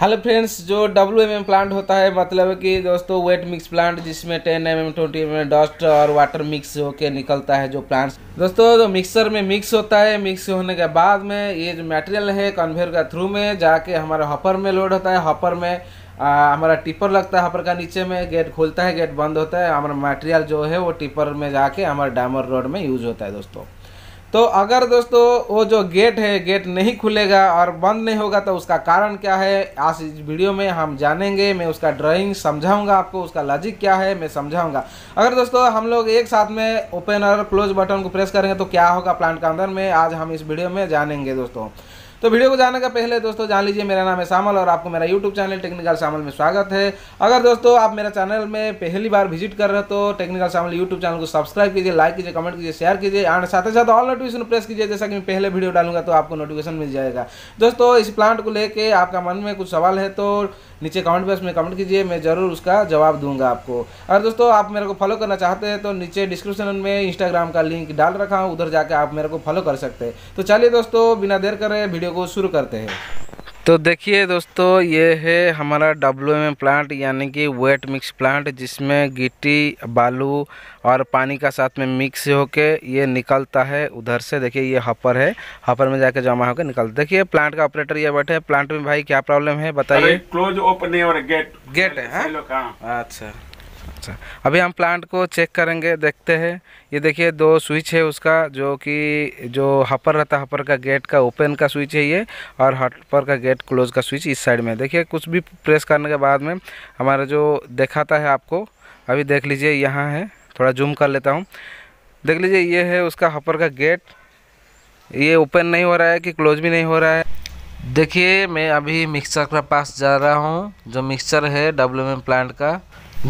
Hello friends जो W M M plant होता है मतलब कि दोस्तों वेट मिक्स प्लांट जिसमें ten M M twenty M M dust और वाटर मिक्स होके निकलता है जो प्लांट्स दोस्तों जो मिक्सर में मिक्स होता है मिक्स होने के बाद में ये जो मटेरियल है कन्वेयर का थ्रू में जाके हमारा हॉपर में लोड होता है हॉपर में हमारा टिपर लगता है हॉपर का नीचे में गेट खुलता है गेट बंद होता है हमारा मटेरियल जो है वो टिपर में जाके हमारे डामर रोड में यूज होता है दोस्तों तो अगर दोस्तों वो जो गेट है गेट नहीं खुलेगा और बंद नहीं होगा तो उसका कारण क्या है आज इस वीडियो में हम जानेंगे मैं उसका ड्राइंग समझाऊंगा आपको उसका लॉजिक क्या है मैं समझाऊंगा अगर दोस्तों हम लोग एक साथ में ओपन और क्लोज बटन को प्रेस करेंगे तो क्या होगा प्लांट के अंदर में आज हम इस वीडियो में जानेंगे दोस्तों तो वीडियो को जाने का पहले दोस्तों जान लीजिए मेरा नाम है सामल और आपको मेरा यूट्यूब चैनल टेक्निकल सामल में स्वागत है अगर दोस्तों आप मेरा चैनल में पहली बार विजिट कर रहे हो तो टेक्निकल सामल यूट्यूब चैनल को सब्सक्राइब कीजिए लाइक कीजिए कमेंट कीजिए शेयर कीजिए एंड साथ ही साथ ऑल नोटिफिकेशन प्रेस कीजिए जैसा कि मैं पहले वीडियो डालूंगा तो आपको नोटिफिकेशन मिल जाएगा दोस्तों इस प्लांट को लेकर आपका मन में कुछ सवाल है तो नीचे कमेंट बॉक्स में कमेंट कीजिए मैं ज़रूर उसका जवाब दूंगा आपको और दोस्तों आप मेरे को फॉलो करना चाहते हैं तो नीचे डिस्क्रिप्शन में इंस्टाग्राम का लिंक डाल रखा हूँ उधर जाकर आप मेरे को फॉलो कर सकते हैं तो चलिए दोस्तों बिना देर करें वीडियो को शुरू करते हैं तो देखिए दोस्तों ये है हमारा डब्ल्यू एम प्लांट यानी कि वेट मिक्स प्लांट जिसमें गिट्टी बालू और पानी का साथ में मिक्स होके ये निकलता है उधर से देखिए ये हपर है हपर में जाके जमा होकर निकलता देखिए प्लांट का ऑपरेटर ये बैठे प्लांट में भाई क्या प्रॉब्लम है बताइए क्लोज ओपन और गेट गेट है हाँ? अच्छा अच्छा अभी हम प्लांट को चेक करेंगे देखते हैं ये देखिए दो स्विच है उसका जो कि जो हपर रहता है हपर का गेट का ओपन का स्विच है ये और हपर का गेट क्लोज का स्विच इस साइड में देखिए कुछ भी प्रेस करने के बाद में हमारा जो दिखाता है आपको अभी देख लीजिए यहाँ है थोड़ा जूम कर लेता हूँ देख लीजिए ये है उसका हपर का गेट ये ओपन नहीं हो रहा है कि क्लोज भी नहीं हो रहा है देखिए मैं अभी मिक्सर के पास जा रहा हूँ जो मिक्सर है डब्ल्यू प्लांट का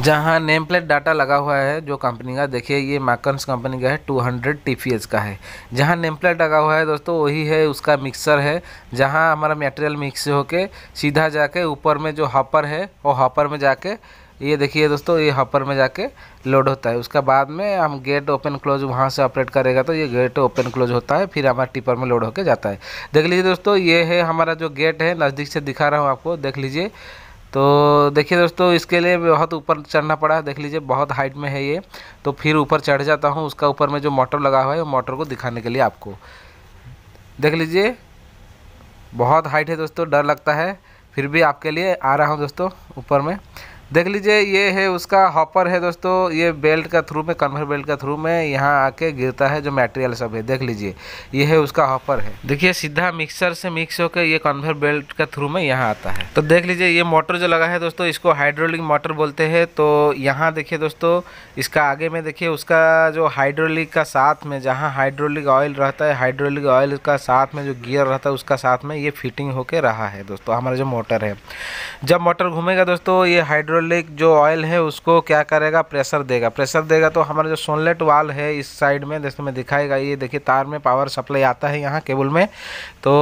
जहाँ नेम प्लेट डाटा लगा हुआ है जो कंपनी का देखिए ये माकन्स कंपनी का है 200 टीपीएच का है जहाँ नेम प्लेट लगा हुआ है दोस्तों वही है उसका मिक्सर है जहाँ हमारा मटेरियल मिक्स होके सीधा जाके ऊपर में जो हॉपर है वो हॉपर में जाके ये देखिए दोस्तों ये हॉपर में जाके लोड होता है उसका बाद में हम गेट ओपन क्लोज वहाँ से ऑपरेट करेगा तो ये गेट ओपन क्लोज होता है फिर हमारा टिपर में लोड होके जाता है देख लीजिए दोस्तों ये है हमारा जो गेट है नज़दीक से दिखा रहा हूँ आपको देख लीजिए तो देखिए दोस्तों इसके लिए बहुत ऊपर चढ़ना पड़ा देख लीजिए बहुत हाइट में है ये तो फिर ऊपर चढ़ जाता हूँ उसका ऊपर में जो मोटर लगा हुआ है वो मोटर को दिखाने के लिए आपको देख लीजिए बहुत हाइट है दोस्तों डर लगता है फिर भी आपके लिए आ रहा हूँ दोस्तों ऊपर में देख लीजिए ये है उसका हॉपर है दोस्तों ये बेल्ट का थ्रू में कन्वर बेल्ट का थ्रू में यहाँ आके गिरता है जो मटेरियल सब है देख लीजिए ये है उसका हॉपर है देखिए सीधा मिक्सर से मिक्स होकर ये कन्वर बेल्ट का थ्रू में यहाँ आता है तो देख लीजिए ये मोटर जो लगा है दोस्तों इसको हाइड्रोलिक मोटर बोलते हैं तो यहाँ देखिए दोस्तों इसका आगे में देखिए उसका जो हाइड्रोलिक का साथ में जहाँ हाइड्रोलिक ऑयल रहता है हाइड्रोलिक ऑयल का साथ में जो गियर रहता है उसका साथ में ये फिटिंग होके रहा है दोस्तों हमारा जो मोटर है जब मोटर घूमेगा दोस्तों ये हाइड्रो हाइड्रोलिक जो ऑयल है उसको क्या करेगा प्रेशर देगा प्रेशर देगा तो हमारा जो सोनलेट वाल है इस साइड में जैसे मैं दिखाएगा ये देखिए तार में पावर सप्लाई आता है यहाँ केबल में तो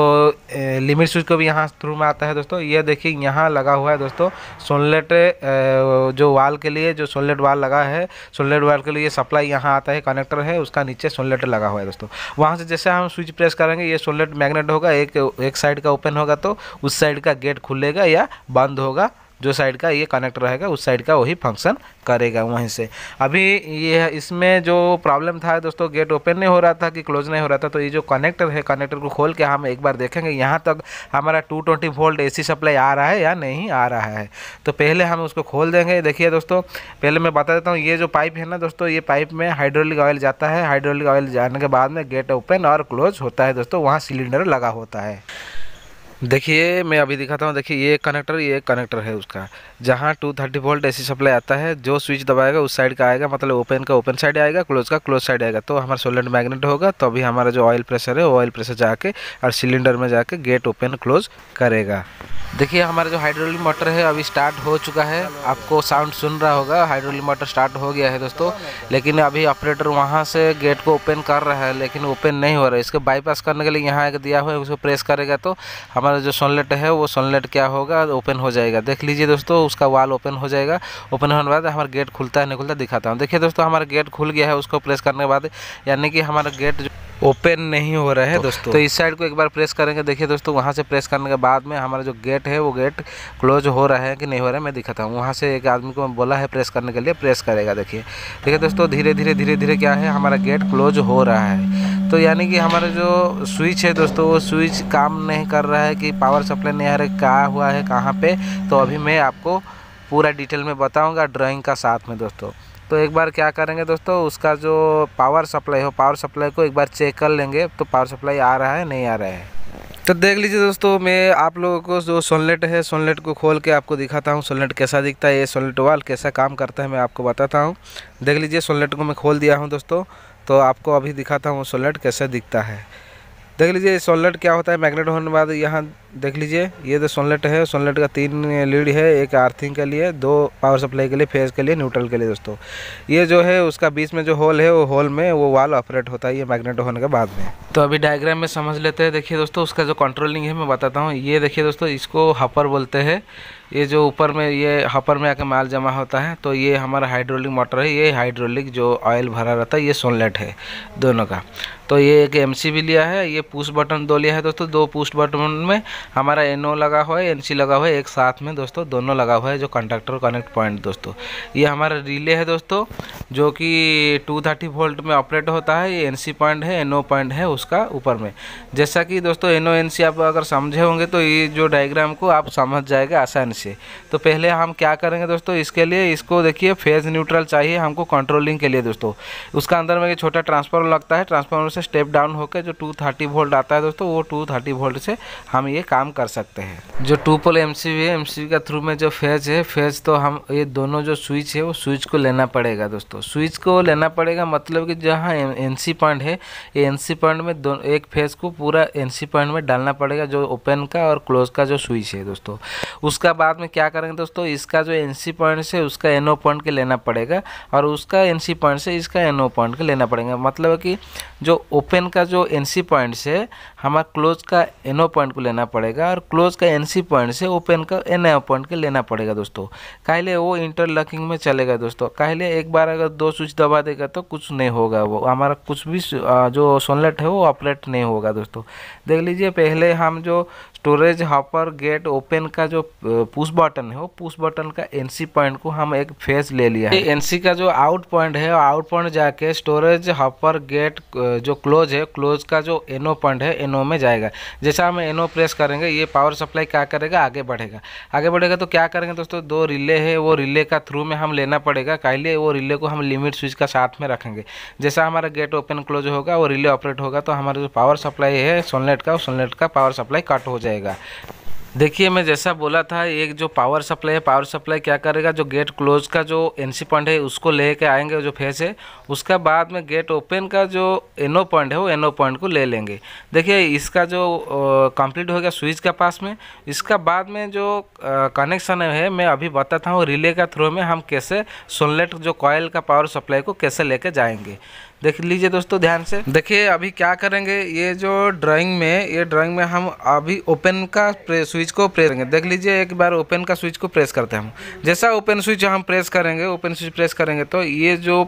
लिमिट स्विच को भी यहाँ थ्रू में आता है दोस्तों ये देखिए यहाँ लगा हुआ है दोस्तों सोनलेट जो वाल के लिए जो सोनलेट वाल लगा है सोनलेट वाल के लिए सप्लाई यहाँ आता है कनेक्टर है उसका नीचे सोनलेट लगा हुआ है दोस्तों वहाँ से जैसे हम स्विच प्रेस करेंगे ये सोनलेट मैगनेट होगा एक एक साइड का ओपन होगा तो उस साइड का गेट खुलेगा या बंद होगा जो साइड का ये कनेक्ट रहेगा उस साइड का वही फंक्शन करेगा वहीं से अभी ये इसमें जो प्रॉब्लम था दोस्तों गेट ओपन नहीं हो रहा था कि क्लोज नहीं हो रहा था तो ये जो कनेक्टर है कनेक्टर को खोल के हम एक बार देखेंगे यहाँ तक हमारा two twenty volt a supply आ रहा है या नहीं आ रहा है तो पहले हम उसको खोल देंगे देखिए दोस्तों पहले मैं बता देता हूँ ये जो पाइप है ना दोस्तों ये पाइप में हाइड्रोलिक ऑयल जाता है हाइड्रोलिक ऑयल जाने के बाद में गेट ओपन और क्लोज होता है दोस्तों वहाँ सिलेंडर लगा होता है देखिए मैं अभी दिखाता हूँ देखिए ये कनेक्टर ये कनेक्टर है उसका जहाँ two thirty volt a supply आता है जो स्विच दबाएगा उस साइड का आएगा मतलब ओपन का ओपन साइड आएगा क्लोज का क्लोज साइड आएगा तो हमारा सोलेंट मैग्नेट होगा तो अभी हमारा जो ऑयल प्रेशर है ऑयल प्रेशर जाके और सिलेंडर में जाके गेट ओपन क्लोज करेगा देखिए हमारा जो हाइड्रोलिक मोटर है अभी स्टार्ट हो चुका है आपको साउंड सुन रहा होगा हाइड्रोलिक मोटर स्टार्ट हो गया है दोस्तों लेकिन अभी ऑपरेटर वहाँ से गेट को ओपन कर रहा है लेकिन ओपन नहीं हो रहा है इसके बाईपास करने के लिए यहाँ दिया हुआ है उसको प्रेस करेगा तो हमारा हमारा जो सनलेट है वो सनलेट क्या होगा ओपन हो जाएगा देख लीजिए दोस्तों उसका वाल ओपन हो जाएगा ओपन होने के बाद हमारा गेट खुलता है नहीं खुलता दिखाता हूँ देखिए दोस्तों हमारा गेट खुल गया है उसको प्रेस करने के बाद यानी कि हमारा गेट जो ओपन नहीं हो रहा है तो, दोस्तों तो इस साइड को एक बार प्रेस करेंगे देखिए दोस्तों वहाँ से प्रेस करने के बाद में हमारा जो गेट है वो गेट क्लोज हो रहा है कि नहीं हो रहा है मैं दिखाता हूँ वहाँ से एक आदमी को मैं बोला है प्रेस करने के लिए प्रेस करेगा देखिए देखिए दोस्तों धीरे धीरे धीरे धीरे क्या है हमारा गेट क्लोज हो रहा है तो यानी कि हमारा जो स्विच है दोस्तों वो स्विच काम नहीं कर रहा है कि पावर सप्लाई नहीं आ रहा है क्या हुआ है कहाँ पर तो अभी मैं आपको पूरा डिटेल में बताऊँगा ड्राॅइंग का साथ में दोस्तों तो एक बार क्या करेंगे दोस्तों उसका जो पावर सप्लाई हो पावर सप्लाई को एक बार चेक कर लेंगे तो पावर सप्लाई आ रहा है नहीं आ रहा है तो देख लीजिए दोस्तों मैं आप लोगों को जो सोनलेट है सोनलेट को खोल के आपको दिखाता हूँ सोनलेट कैसा दिखता है ये सोनलेट वाल कैसा काम करता है मैं आपको बताता हूँ देख लीजिए सोनलेट को मैं खोल दिया हूँ दोस्तों तो आपको अभी दिखाता हूँ सोनलेट कैसा दिखता है देख लीजिए सोनलेट क्या होता है मैग्नेट होने के बाद यहाँ देख लीजिए ये तो सोनलेट है सोनलेट का तीन लीड है एक आर्थिंग के लिए दो पावर सप्लाई के लिए फेज के लिए न्यूट्रल के लिए दोस्तों ये जो है उसका बीच में जो होल है वो होल में वो वाल ऑपरेट होता है ये मैग्नेट होने के बाद में तो अभी डायग्राम में समझ लेते हैं देखिए दोस्तों उसका जो कंट्रोलिंग है मैं बताता हूँ ये देखिए दोस्तों इसको हपर बोलते हैं ये जो ऊपर में ये हपर में आके माल जमा होता है तो ये हमारा हाइड्रोलिक मोटर है ये हाइड्रोलिक जो ऑयल भरा रहता है ये सोनलेट है दोनों का तो ये एक एम लिया है ये पुश बटन दो लिया है दोस्तों दो पुश बटन में हमारा एन लगा हुआ है एन लगा हुआ है एक साथ में दोस्तों दोनों लगा हुआ है जो कंडक्टर कनेक्ट पॉइंट दोस्तों ये हमारा रिले है दोस्तों जो कि टू थर्टी वोल्ट में ऑपरेट होता है ये एन पॉइंट है एनओ पॉइंट है उसका ऊपर में जैसा कि दोस्तों एन आप अगर समझे होंगे तो ये जो डायग्राम को आप समझ जाएगा आसानी से तो पहले हम क्या करेंगे दोस्तों इसके लिए इसको देखिए फेज़ न्यूट्रल चाहिए हमको कंट्रोलिंग के लिए दोस्तों उसका अंदर में एक छोटा ट्रांसफार्मर लगता है ट्रांसफॉर्मर से स्टेप डाउन होकर जो टू थर्टी वोल्ट आता है दोस्तों वो टू थर्टी वोल्ट से हम ये काम कर सकते हैं जो two pole M C V है एम सी वी के थ्रू में जो फेज है फेज तो हम ये दोनों जो स्विच है वो स्विच को लेना पड़ेगा दोस्तों स्विच को लेना पड़ेगा मतलब कि जहाँ एन सी पॉइंट है ये एन सी पॉइंट में दो एक फेज को पूरा एन सी पॉइंट में डालना पड़ेगा जो ओपन का और क्लोज का जो स्विच है दोस्तों उसका बाद में क्या करेंगे दोस्तों इसका जो एन सी पॉइंट से उसका एन ओ पॉइंट के लेना पड़ेगा और उसका एन सी पॉइंट से इसका एन ओ पॉइंट के लेना पड़ेगा मतलब कि जो ओपन का जो एन सी पॉइंट से हमारा क्लोज का एन ओ पॉइंट को लेना पड़ेगा पड़ेगा और क्लोज का एन सी पॉइंट से ओपन का एन आई पॉइंट के लेना पड़ेगा दोस्तों काहले वो इंटरलॉकिंग में चलेगा दोस्तों काहले एक बार अगर दो स्विच दबा देगा तो कुछ नहीं होगा वो हमारा कुछ भी जो सोनलेट है वो ऑपरेट नहीं होगा दोस्तों देख लीजिए पहले हम जो स्टोरेज हॉपर गेट ओपन का जो पुश बटन है वो पुश बटन का एनसी पॉइंट को हम एक फेस ले लिया है एनसी का जो आउट पॉइंट है आउट पॉइंट जाके स्टोरेज हॉपर गेट जो क्लोज है क्लोज का जो एनो पॉइंट है एनओ में जाएगा जैसा हम एनओ प्रेस करें करेंगे ये पावर सप्लाई क्या करेगा आगे बढ़ेगा आगे बढ़ेगा तो क्या करेंगे दोस्तों दो रिले है वो रिले का थ्रू में हम लेना पड़ेगा कहले वो रिले को हम लिमिट स्विच का साथ में रखेंगे जैसा हमारा गेट ओपन क्लोज होगा वो रिले ऑपरेट होगा तो हमारा जो पावर सप्लाई है सोनलेट का सोनलेट का पावर सप्लाई कट हो जाएगा देखिए मैं जैसा बोला था एक जो पावर सप्लाई है पावर सप्लाई क्या करेगा जो गेट क्लोज का जो एनसी पॉइंट है उसको ले कर आएंगे जो फेस है उसका बाद में गेट ओपन का जो एनो पॉइंट है वो एनो पॉइंट को ले लेंगे देखिए इसका जो कंप्लीट होगा स्विच के पास में इसका बाद में जो कनेक्शन है मैं अभी बताता हूँ रिले का थ्रू में हम कैसे सोनलेट जो कॉयल का पावर सप्लाई को कैसे कर जाएंगे देख लीजिए दोस्तों ध्यान से देखिए अभी क्या करेंगे ये जो ड्राइंग में ये ड्राइंग में हम अभी ओपन का स्विच को प्रेस करेंगे देख लीजिए एक बार ओपन का स्विच को प्रेस करते हैं हम जैसा ओपन स्विच हम प्रेस करेंगे ओपन स्विच प्रेस करेंगे तो ये जो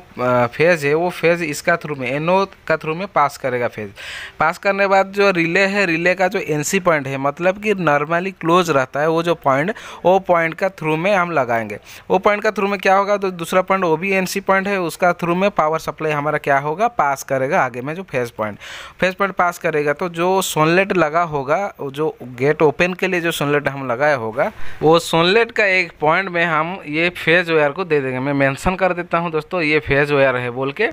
फेज है वो फेज इसका थ्रू में एनो का थ्रू में पास करेगा फेज पास करने बाद जो रिले है रिले का जो एन पॉइंट है मतलब कि नॉर्मली क्लोज रहता है वो जो पॉइंट वो पॉइंट का थ्रू में हम लगाएंगे वो पॉइंट का थ्रू में क्या होगा तो दूसरा पॉइंट वो भी एन पॉइंट है उसका थ्रू में पावर सप्लाई हमारा क्या होगा पास करेगा आगे में जो phase point phase point pass करेगा तो जो सोनलेट लगा होगा जो गेट ओपन के लिए जो सोनलेट हम लगाया होगा वो सोनलेट का एक पॉइंट में हम ये फेज वेयर को दे देंगे मैं मेंशन कर देता हूँ दोस्तों ये फेज वेयर है बोल के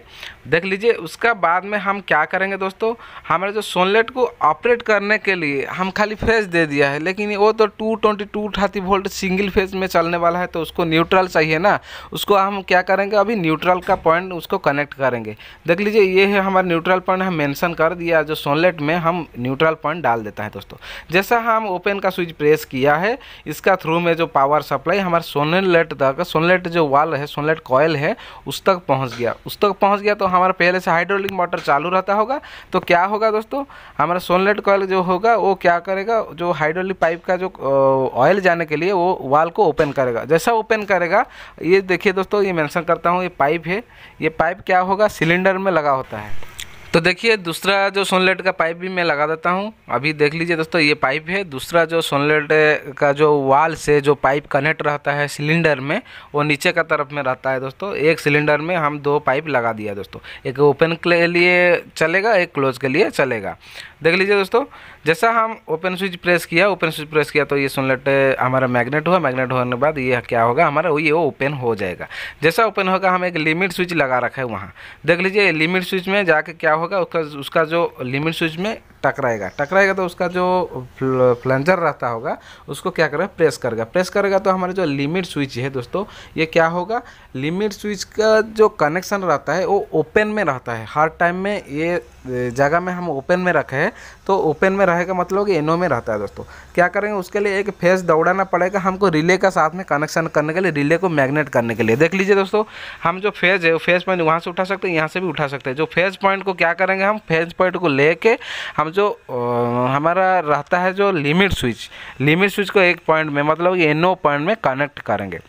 देख लीजिए उसका बाद में हम क्या करेंगे दोस्तों हमारे जो सोनलेट को ऑपरेट करने के लिए हम खाली फेज दे दिया है लेकिन वो तो two twenty two thirty volt single phase में चलने वाला है तो उसको न्यूट्रल चाहिए ना उसको हम क्या करेंगे अभी न्यूट्रल का पॉइंट उसको कनेक्ट करेंगे देख लीजिए ये है हमारा न्यूट्रल पॉइंट हम मेंशन कर दिया जो सोनलेट में हम न्यूट्रल पॉइंट डाल देता है दोस्तों जैसा हम ओपन का स्विच प्रेस किया है इसका थ्रू में जो पावर सप्लाई हमारे सोनलेट तक सोनलेट जो वाल है सोनलेट कॉयल है उस तक पहुँच गया उस तक पहुँच गया तो हमारा पहले से हाइड्रोलिक मोटर चालू रहता होगा तो क्या होगा दोस्तों हमारा सोनलेट कॉयल जो होगा वो क्या करेगा जो हाइड्रोलिक पाइप का जो ऑयल जाने के लिए वो वाल को ओपन करेगा जैसा ओपन करेगा ये देखिए दोस्तों ये मेंशन करता हूँ ये पाइप है ये पाइप क्या होगा सिलेंडर सिलेंडर में लगा होता है तो देखिए दूसरा जो सोनलेट का पाइप भी मैं लगा देता हूँ अभी देख लीजिए दोस्तों ये पाइप है दूसरा जो सोनलेट का जो वाल से जो पाइप कनेक्ट रहता है सिलेंडर में वो नीचे का तरफ में रहता है दोस्तों एक सिलेंडर में हम दो पाइप लगा दिया दोस्तों एक ओपन के लिए चलेगा एक क्लोज के लिए चलेगा देख लीजिए दोस्तों जैसा हम ओपन स्विच प्रेस किया ओपन स्विच प्रेस किया तो ये सुन लेते हमारा मैग्नेट हुआ मैग्नेट होने के बाद ये क्या होगा हमारा ये ओपन हो जाएगा जैसा ओपन होगा हम एक लिमिट स्विच लगा रखा है वहाँ देख लीजिए लिमिट स्विच में जाके क्या होगा उसका उसका जो लिमिट स्विच में टकराएगा टकराएगा तो उसका जो फ्लेंजर रहता होगा उसको क्या करेगा प्रेस करेगा प्रेस करेगा तो हमारे जो लिमिट स्विच है दोस्तों ये क्या होगा लिमिट स्विच का जो कनेक्शन रहता है वो ओपन में रहता है हर टाइम में ये जगह में हम ओपन में रखे हैं तो ओपन में रहेगा मतलब कि एनो में रहता है दोस्तों क्या करेंगे उसके लिए एक फेस दौड़ाना पड़ेगा हमको रिले का साथ में कनेक्शन करने के लिए रिले को मैग्नेट करने के लिए देख लीजिए दोस्तों हम जो फेज है वो फेज पॉइंट वहाँ से उठा सकते हैं यहाँ से भी उठा सकते हैं जो फेज पॉइंट को क्या करेंगे हम फेज पॉइंट को ले हम जो हमारा रहता है जो लिमिट स्विच लिमिट स्विच को एक पॉइंट में मतलब एन पॉइंट में कनेक्ट करेंगे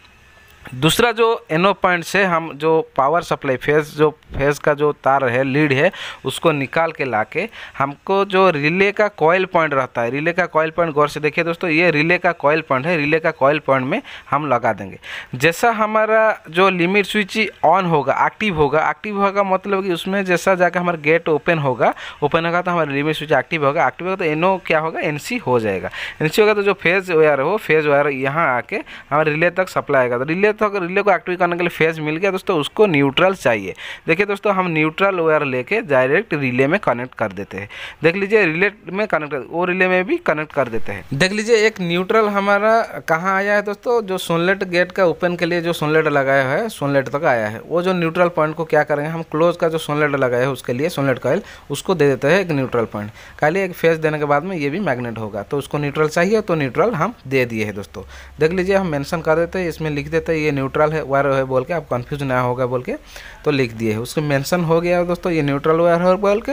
दूसरा जो एनो पॉइंट से हम जो पावर सप्लाई फेज जो फेज का जो तार है लीड है उसको निकाल के लाके हमको जो रिले का कॉयल पॉइंट रहता है रिले का कॉयल पॉइंट गौर से देखिए दोस्तों ये रिले का कॉयल पॉइंट है रिले का कॉयल पॉइंट में हम लगा देंगे जैसा हमारा जो लिमिट स्विच ऑन होगा एक्टिव होगा एक्टिव होगा मतलब कि उसमें जैसा जाकर हमारा गेट ओपन होगा ओपन होगा तो हमारा लिमिट स्विच एक्टिव होगा एक्टिव होगा तो एनो क्या होगा एन हो जाएगा एन होगा तो जो फेज वायर हो फेज वायर यहाँ आके हमारे रिले तक सप्लाई आएगा तो रिले तो अगर रिले को एक्टिव करने के लिए फेज मिल गया दोस्तों उसको न्यूट्रल चाहिए देखिए दोस्तों हम न्यूट्रल वायर लेके डायरेक्ट रिले में कनेक्ट कर देते हैं देख लीजिए रिले में कनेक्ट वो रिले में भी कनेक्ट कर देते हैं देख लीजिए एक न्यूट्रल हमारा कहाँ आया है दोस्तों जो सोनलेट गेट का ओपन के लिए जो सोनलेट लगाया है सोनलेट तक आया है वो जो न्यूट्रल पॉइंट को क्या करेंगे हम क्लोज का जो सोनलेट लगाया है उसके लिए सोनलेट कॉयल उसको दे देते हैं एक न्यूट्रल पॉइंट खाली एक फेज देने के बाद में ये भी मैग्नेट होगा तो उसको न्यूट्रल चाहिए तो न्यूट्रल हम दे दिए हैं दोस्तों देख लीजिए हम मेंशन कर देते हैं इसमें लिख देते हैं ये न्यूट्रल है वायर है बोल के आप कन्फ्यूज ना होगा बोल के तो लिख दिए है उसके मेंशन हो गया दोस्तों ये न्यूट्रल वायर है बोल के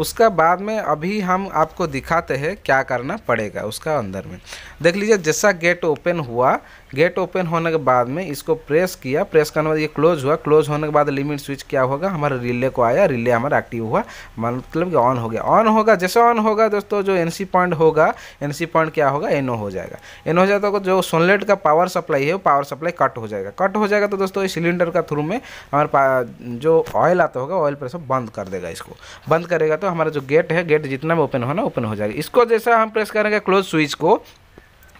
उसका बाद में अभी हम आपको दिखाते हैं क्या करना पड़ेगा उसका अंदर में देख लीजिए जैसा गेट ओपन हुआ गेट ओपन होने के बाद में इसको प्रेस किया प्रेस करने के बाद ये क्लोज हुआ क्लोज होने के बाद लिमिट स्विच क्या होगा हमारे रिले को आया रिले हमारा एक्टिव हुआ मतलब कि ऑन हो गया ऑन होगा जैसे ऑन होगा दोस्तों जो एन पॉइंट होगा एन पॉइंट क्या होगा एनओ हो जाएगा एनओ तो हो जाएगा तो जो सोनलेट का पावर सप्लाई है वो पावर सप्लाई कट हो जाएगा कट हो जाएगा तो दोस्तों सिलेंडर का थ्रू में हमारे जो ऑयल आता होगा ऑयल प्रेशर बंद कर देगा इसको बंद करेगा तो हमारा जो गेट है गेट जितना भी ओपन होना ओपन हो जाएगा इसको जैसा हम प्रेस करेंगे क्लोज स्विच को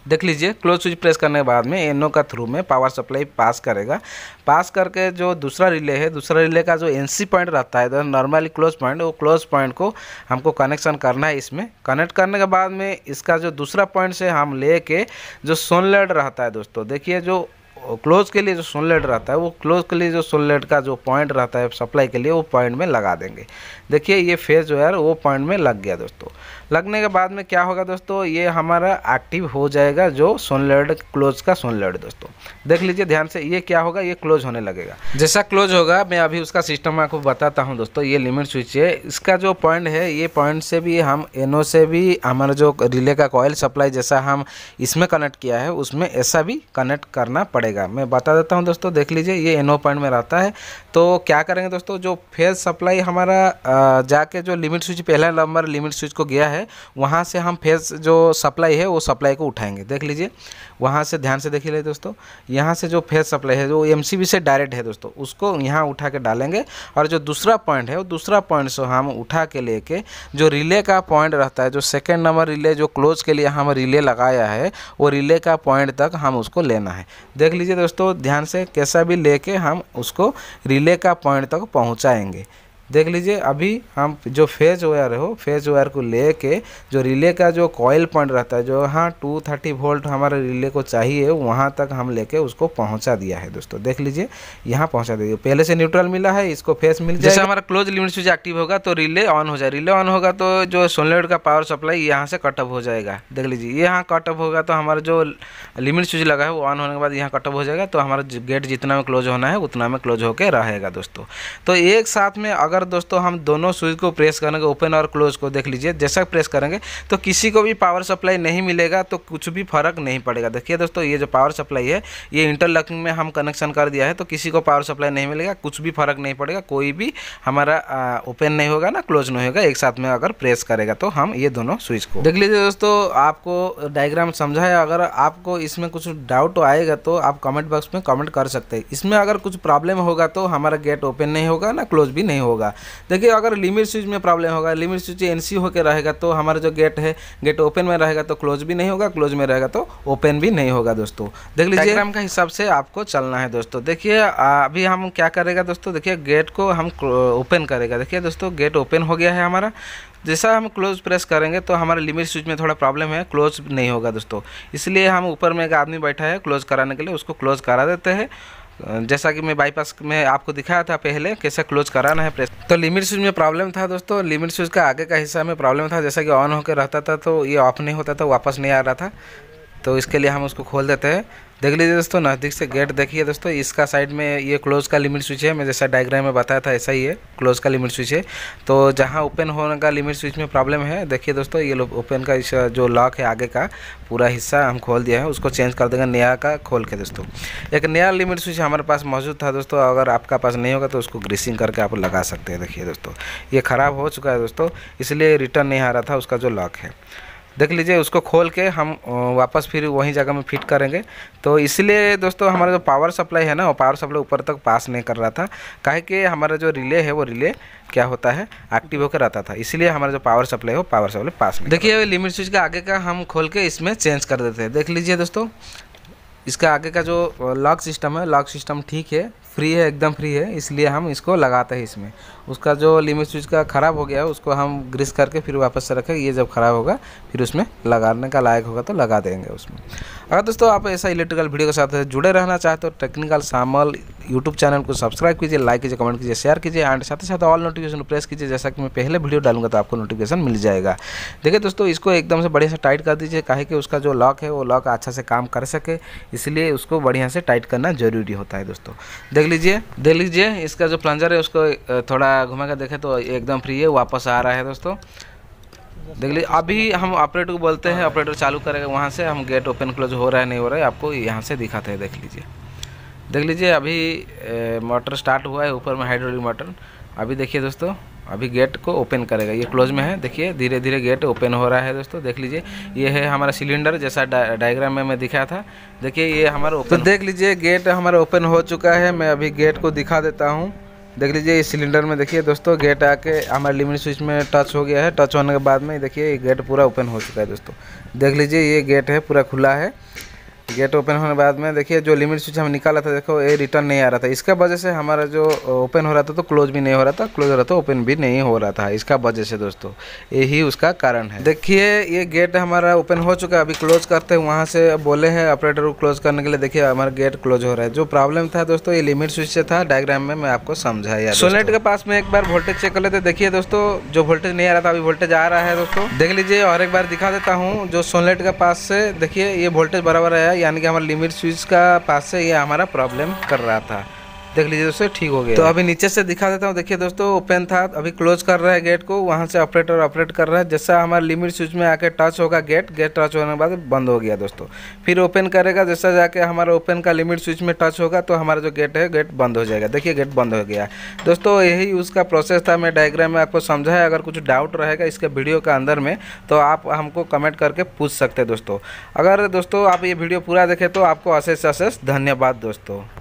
देख लीजिए क्लोज स्विच प्रेस करने के बाद में एनओ का थ्रू में पावर सप्लाई पास करेगा पास करके जो दूसरा रिले है दूसरा रिले का जो एनसी पॉइंट रहता है तो नॉर्मली क्लोज पॉइंट वो क्लोज पॉइंट को हमको कनेक्शन करना है इसमें कनेक्ट करने के बाद में इसका जो दूसरा पॉइंट से हम ले के जो सोनलेड रहता है दोस्तों देखिए जो क्लोज के लिए जो सोनलेट रहता है वो क्लोज के लिए जो सोनलेट का जो पॉइंट रहता है सप्लाई के लिए वो पॉइंट में लगा देंगे देखिए ये फेज जो है वो पॉइंट में लग गया दोस्तों लगने के बाद में क्या होगा दोस्तों ये हमारा एक्टिव हो जाएगा जो सोनलेड क्लोज का सोनलर्ड दोस्तों देख लीजिए ध्यान से ये क्या होगा ये क्लोज होने लगेगा जैसा क्लोज होगा मैं अभी उसका सिस्टम आपको बताता हूँ दोस्तों ये लिमिट स्विच है इसका जो पॉइंट है ये पॉइंट से भी हम एनो से भी हमारा जो रिले का कॉयल सप्लाई जैसा हम इसमें कनेक्ट किया है उसमें ऐसा भी कनेक्ट करना पड़ेगा मैं बता देता हूँ दोस्तों देख लीजिए ये एनो पॉइंट में रहता है तो क्या करेंगे दोस्तों जो फेज सप्लाई हमारा जाके जो लिमिट स्विच पहला नंबर लिमिट स्विच को गया है है वहाँ से हम फेस जो सप्लाई है वो सप्लाई को उठाएंगे देख लीजिए वहाँ से ध्यान से देखिए दोस्तों यहाँ से जो फेस सप्लाई है जो एम से डायरेक्ट है दोस्तों उसको यहाँ उठा के डालेंगे और जो दूसरा पॉइंट है वो दूसरा पॉइंट से हम उठा के लेके जो रिले का पॉइंट रहता है जो सेकेंड नंबर रिले जो क्लोज के लिए हम रिले लगाया है वो रिले का पॉइंट तक हम उसको लेना है देख लीजिए दोस्तों ध्यान से कैसा भी लेके हम उसको रिले का पॉइंट तक पहुँचाएँगे देख लीजिए अभी हम जो फेज वायर हो फेज वायर को लेके जो रिले का जो कॉयल पॉइंट रहता है जो हाँ टू थर्टी वोल्ट हमारे रिले को चाहिए वहाँ तक हम लेके उसको पहुँचा दिया है दोस्तों देख लीजिए यहाँ पहुँचा दीजिए पहले से न्यूट्रल मिला है इसको फेज मिल जाए हमारा क्लोज लिमिट स्विच एक्टिव होगा तो रिले ऑन हो जाए रिले ऑन होगा तो जो सोनलेट का पावर सप्लाई यहाँ से कटअप हो जाएगा देख लीजिए यहाँ कटअप होगा तो हमारा जो लिमिट स्विच लगा है वो ऑन होने के बाद यहाँ कटअप हो जाएगा तो हमारा गेट जितना में क्लोज होना है उतना में क्लोज होकर रहेगा दोस्तों तो एक साथ में अगर अगर दोस्तों हम दोनों स्विच को प्रेस करेंगे ओपन और क्लोज को देख लीजिए जैसा प्रेस करेंगे तो किसी को भी पावर सप्लाई नहीं मिलेगा तो कुछ भी फर्क नहीं पड़ेगा देखिए दोस्तों ये जो पावर सप्लाई है ये इंटरलॉकिंग में हम कनेक्शन कर दिया है तो किसी को पावर सप्लाई नहीं मिलेगा कुछ भी फर्क नहीं पड़ेगा कोई भी हमारा ओपन नहीं होगा ना क्लोज नहीं होगा एक साथ में अगर प्रेस करेगा तो हम ये दोनों स्विच को देख लीजिए दोस्तों आपको डायग्राम समझा है अगर आपको इसमें कुछ डाउट आएगा तो आप कमेंट बॉक्स में कमेंट कर सकते हैं इसमें अगर कुछ प्रॉब्लम होगा तो हमारा गेट ओपन नहीं होगा ना क्लोज भी नहीं होगा होगा देखिए अगर लिमिट स्विच में प्रॉब्लम होगा लिमिट स्विच एन सी होकर रहेगा तो हमारा जो गेट है गेट ओपन में रहेगा तो क्लोज भी नहीं होगा क्लोज में रहेगा तो ओपन भी नहीं होगा दोस्तों देख लीजिए डायग्राम का हिसाब से आपको चलना है दोस्तों देखिए अभी हम क्या करेगा दोस्तों देखिए गेट को हम ओपन करेगा देखिए दोस्तों गेट ओपन हो गया है हमारा जैसा हम क्लोज प्रेस करेंगे तो हमारे लिमिट स्विच में थोड़ा प्रॉब्लम है क्लोज नहीं होगा दोस्तों इसलिए हम ऊपर में एक आदमी बैठा है क्लोज कराने के लिए उसको क्लोज करा देते हैं जैसा कि मैं बाईपास में आपको दिखाया था पहले कैसे क्लोज कराना है प्रेस तो लिमिट स्विच में प्रॉब्लम था दोस्तों लिमिट स्विच का आगे का हिस्सा में प्रॉब्लम था जैसा कि ऑन होकर रहता था तो ये ऑफ नहीं होता था वापस नहीं आ रहा था तो इसके लिए हम उसको खोल देते हैं देख लीजिए दोस्तों नज़दीक से गेट देखिए दोस्तों इसका साइड में ये क्लोज का लिमिट स्विच है मैं जैसा डायग्राम में बताया था ऐसा ही है क्लोज का लिमिट स्विच है तो जहाँ ओपन होने का लिमिट स्विच में प्रॉब्लम है देखिए दोस्तों ये ओपन का इस जो लॉक है आगे का पूरा हिस्सा हम खोल दिया है उसको चेंज कर देंगे नया का खोल के दोस्तों एक नया लिमिट स्विच हमारे पास मौजूद था दोस्तों अगर आपका पास नहीं होगा तो उसको ग्रीसिंग करके आप लगा सकते हैं देखिए दोस्तों ये ख़राब हो चुका है दोस्तों इसलिए रिटर्न नहीं आ रहा था उसका जो लॉक है देख लीजिए उसको खोल के हम वापस फिर वहीं जगह में फिट करेंगे तो इसलिए दोस्तों हमारा जो पावर सप्लाई है ना वो पावर सप्लाई ऊपर तक पास नहीं कर रहा था कहे कि हमारा जो रिले है वो रिले क्या होता है एक्टिव होकर रहता था इसलिए हमारा जो पावर सप्लाई हो पावर सप्लाई पास में देखिए लिमिट स्विच का आगे का हम खोल के इसमें चेंज कर देते हैं देख लीजिए दोस्तों इसका आगे का जो लॉक सिस्टम है लॉक सिस्टम ठीक है फ्री है एकदम फ्री है इसलिए हम इसको लगाते हैं इसमें उसका जो लिमिट स्विच का ख़राब हो गया है उसको हम ग्रीस करके फिर वापस से रखें ये जब ख़राब होगा फिर उसमें लगाने का लायक होगा तो लगा देंगे उसमें अगर हाँ दोस्तों आप ऐसा इलेक्ट्रिकल वीडियो के साथ जुड़े रहना चाहते हो टेक्निकल सामल यूट्यूब चैनल को सब्सक्राइब कीजिए लाइक कीजिए कमेंट कीजिए शेयर कीजिए एंड साथ ही साथ ऑल नोटिफिकेशन प्रेस कीजिए जैसा कि मैं पहले वीडियो डालूंगा तो आपको नोटिफिकेशन मिल जाएगा देखिए दोस्तों इसको एकदम से बढ़िया से टाइट कर दीजिए कहे कि उसका जो लॉक है वो लॉक अच्छा से काम कर सके इसलिए उसको बढ़िया से टाइट करना जरूरी होता है दोस्तों देख लीजिए देख लीजिए इसका जो प्लंजर है उसको थोड़ा घुमा कर देखें तो एकदम फ्री है वापस आ रहा है दोस्तों देख लीजिए अभी हम ऑपरेटर को बोलते हैं ऑपरेटर चालू करेगा वहाँ से हम गेट ओपन क्लोज हो रहा है नहीं हो रहा है आपको यहाँ से दिखाते हैं देख लीजिए देख लीजिए अभी मोटर स्टार्ट हुआ है ऊपर में हाइड्रोलिक मोटर अभी देखिए दोस्तों अभी गेट को ओपन करेगा ये क्लोज में है देखिए धीरे धीरे गेट ओपन हो रहा है दोस्तों देख लीजिए ये है हमारा सिलेंडर जैसा डा, डायग्राम में मैं दिखाया था देखिए ये हमारा ओपन तो देख लीजिए गेट हमारा ओपन हो चुका है मैं अभी गेट को दिखा देता हूँ देख लीजिए इस सिलेंडर में देखिए दोस्तों गेट आके हमारे लिमिट स्विच में टच हो गया है टच होने के बाद में देखिए ये गेट पूरा ओपन हो चुका है दोस्तों देख लीजिए ये गेट है पूरा खुला है गेट ओपन होने बाद में देखिए जो लिमिट स्विच हम निकाला था देखो ये रिटर्न नहीं आ रहा था इसका वजह से हमारा जो ओपन हो रहा था तो क्लोज भी नहीं हो रहा था क्लोज हो रहा था ओपन भी नहीं हो रहा था इसका वजह से दोस्तों यही उसका कारण है देखिए ये गेट हमारा ओपन हो चुका है अभी क्लोज करते हैं वहाँ से बोले हैं ऑपरेटर को क्लोज करने के लिए देखिए हमारा गेट क्लोज हो रहा है जो प्रॉब्लम था दोस्तों ये लिमिट स्विच से था डायग्राम में मैं आपको समझाया सोनेट के पास में एक बार वोल्टेज चेक कर लेते देखिए दोस्तों जो वोल्टेज नहीं आ रहा था अभी वोल्टेज आ रहा है दोस्तों देख लीजिए और एक बार दिखा देता हूँ जो सोनेट के पास से देखिए ये वोल्टेज बराबर आया यानी कि हमारा लिमिट स्विच का पास से ये हमारा प्रॉब्लम कर रहा था देख लीजिए दोस्तों ठीक हो गया तो अभी नीचे से दिखा देता हूँ देखिए दोस्तों ओपन था अभी क्लोज कर रहा है गेट को वहाँ से ऑपरेटर ऑपरेट कर रहा है जैसा हमारा लिमिट स्विच में आके टच होगा गेट गेट टच होने के बाद बंद हो गया दोस्तों फिर ओपन करेगा जैसा जाके हमारा ओपन का लिमिट स्विच में टच होगा तो हमारा जो गेट है गेट बंद हो जाएगा देखिए गेट बंद हो गया दोस्तों यही उसका प्रोसेस था मैं डायग्राम में आपको समझाया अगर कुछ डाउट रहेगा इसके वीडियो के अंदर में तो आप हमको कमेंट करके पूछ सकते दोस्तों अगर दोस्तों आप ये वीडियो पूरा देखें तो आपको अशेष अशेष धन्यवाद दोस्तों